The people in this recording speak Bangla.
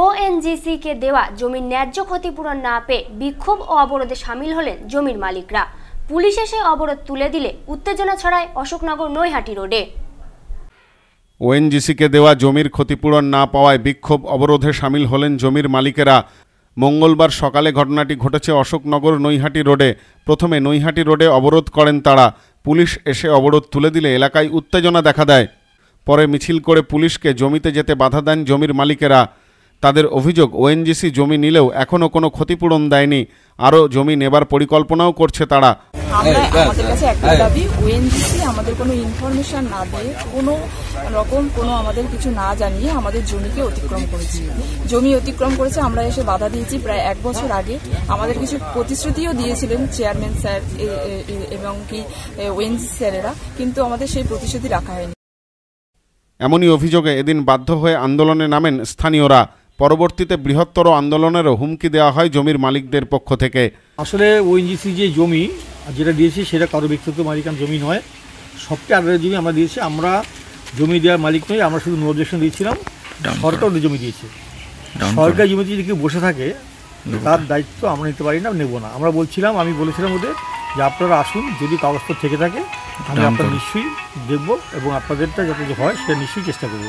ওএনজিসিকে দেওয়া জমির ন্যায্য ক্ষতিপূরণ না পেয়ে বিক্ষোভ ও অবরোধে সামিল হলেন জমির মালিকরা পুলিশ এসে অবরোধ তুলে দিলে উত্তেজনা ছড়ায় অশোকনগর নৈহাটি রোডে ওএনজিসিকে দেওয়া জমির ক্ষতিপূরণ না পাওয়ায় বিক্ষোভ অবরোধে সামিল হলেন জমির মালিকেরা মঙ্গলবার সকালে ঘটনাটি ঘটেছে অশোকনগর নৈহাটি রোডে প্রথমে নৈহাটি রোডে অবরোধ করেন তারা পুলিশ এসে অবরোধ তুলে দিলে এলাকায় উত্তেজনা দেখা দেয় পরে মিছিল করে পুলিশকে জমিতে যেতে বাধা দেন জমির মালিকেরা তাদের অভিযোগ ওএনজিসি জমি নিলেও এখনও কোনো ক্ষতিপূরণ দেয়নি আরও জমি নেবার পরিকল্পনাও করছে তারা আমাদের কাছে একটাই দাবি ওএনজিসি আমাদের কোনো ইনফরমেশন না দিয়ে কোনো রকম কোনো আমাদের কিছু না জানিয়ে আমাদের জমিকে অতিক্রম করেছে জমি অতিক্রম করেছে আমরা এসে বাধা দিয়েছি প্রায় এক বছর আগে আমাদের কিছু প্রতিশ্রুতিও দিয়েছিলেন চেয়ারম্যান স্যার এবং কি ওএনজিসি স্যারেরা কিন্তু আমাদের সেই প্রতিশ্রুতি রাখা হয়নি এমনই অভিযোগে এদিন বাধ্য হয়ে আন্দোলনে নামেন স্থানীয়রা পরবর্তীতে বৃহত্তর আন্দোলনেরও হুমকি দেওয়া হয় জমির মালিকদের পক্ষ থেকে আসলে ওএনজিসি যে জমি যেটা দিয়েছি সেটা কারো ব্যক্তিগত মালিকান জমি নয় সবচেয়ে আদারের জমি আমরা দিয়েছি আমরা জমি দেওয়ার মালিক নই আমরা শুধু নো দিয়েছিলাম সরকার জমি দিয়েছে সরকার জমিতে যদি কেউ বসে থাকে তার দায়িত্ব আমরা নিতে পারি না নেব না আমরা বলছিলাম আমি বলেছিলাম ওদের যে আপনারা আসুন যদি কাগজপত্র থেকে থাকে আমি আপনার নিশ্চয়ই দেখব এবং আপনাদেরটা যাতে হয় সেটা নিশ্চয়ই চেষ্টা করবো